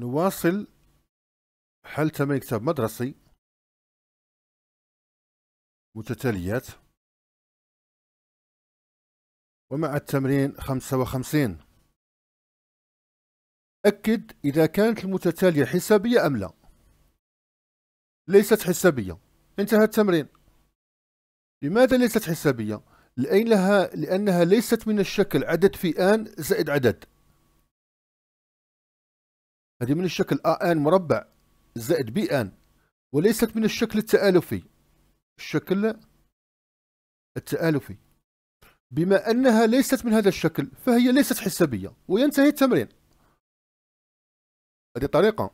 نواصل حل تمرين كتاب مدرسي متتاليات ومع التمرين خمسة وخمسين أكد إذا كانت المتتالية حسابية أم لا ليست حسابية انتهى التمرين لماذا ليست حسابية؟ لأنها, لأنها ليست من الشكل عدد في آن زائد عدد هذه من الشكل ان مربع زائد بي ان وليست من الشكل التآلفي الشكل التآلفي بما أنها ليست من هذا الشكل فهي ليست حسابية وينتهي التمرين هذه طريقة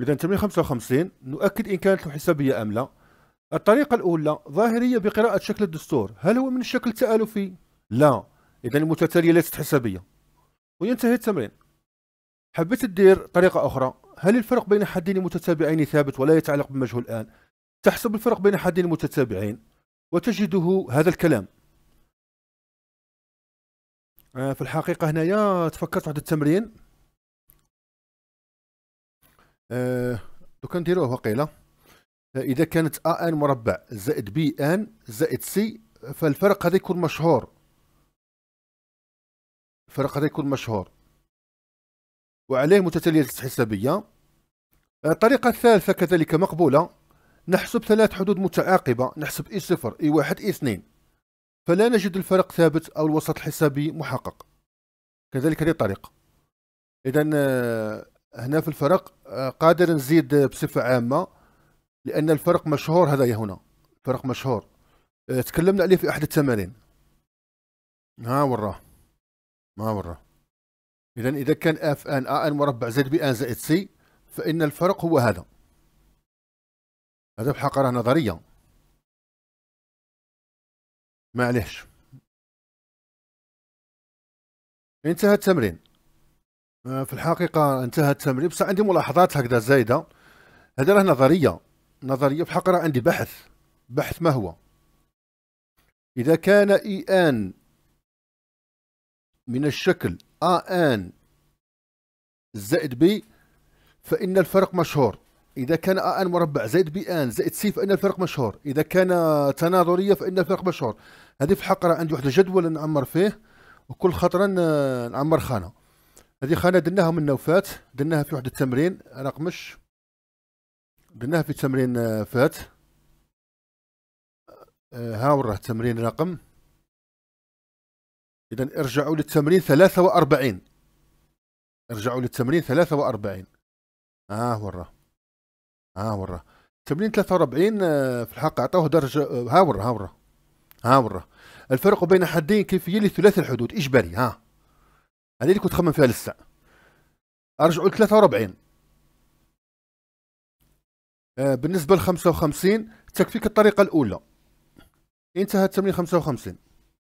إذا تمرين 55 نؤكد إن كانت حسابية أم لا الطريقة الأولى ظاهرية بقراءة شكل الدستور هل هو من الشكل التآلفي لا اذا المتتاليه ليست حسابيه وينتهي التمرين حبيت تدير طريقه اخرى هل الفرق بين حدين متتابعين ثابت ولا يتعلق بمجهول الان تحسب الفرق بين حدين متتابعين وتجده هذا الكلام آه، في الحقيقة هنايا تفكرت واحد التمرين آه، دوكا نديروه وقيلة إذا كانت أ آن مربع زائد بي آن زائد سي فالفرق هذا يكون مشهور هذا يكون مشهور وعليه متتاليات حسابية الطريقة آه، الثالثة كذلك مقبولة نحسب ثلاث حدود متعاقبة نحسب اي صفر اي واحد اي اثنين فلا نجد الفرق ثابت أو الوسط الحسابي محقق كذلك هذه الطريقة إذا آه، هنا في الفرق آه، قادر نزيد بصفة عامة لأن الفرق مشهور هذا هنا فرق مشهور تكلمنا عليه في أحد التمارين ها وراه ما مرة إذا إذا كان اف ان ا ان مربع زد بي ان زائد سي فإن الفرق هو هذا هذا بحق راه نظرية معليش انتهى التمرين آه، في الحقيقة انتهى التمرين بصح عندي ملاحظات هكذا زايدة هذا راه نظرية نظرية بحق راه عندي بحث بحث ما هو إذا كان إي آن من الشكل AN زائد B فإن الفرق مشهور إذا كان AN مربع زائد BN زائد C فإن الفرق مشهور إذا كان تناظرية فإن الفرق مشهور هذه في حقرة عندي واحد الجدول نعمر فيه وكل خطرة آه، نعمر خانة هذه خانة درناها من نوفات درناها في واحد التمرين رقمش درناها في تمرين آه، فات آه، ها وراه تمرين رقم إذا ارجعوا للتمرين 43 ارجعوا للتمرين 43 آه ها آه ورا تمرين 43 آه، في الحق أعطوه درجة آه، ها ورا ها ورا ها ورا الفرق بين حدين كيفية لثلاث الحدود إجباري ها هذه اللي كنت خمم فيها لسه ارجعوا ل 43 آه، بالنسبة ل 55 تكفيك الطريقة الأولى انتهى التمرين 55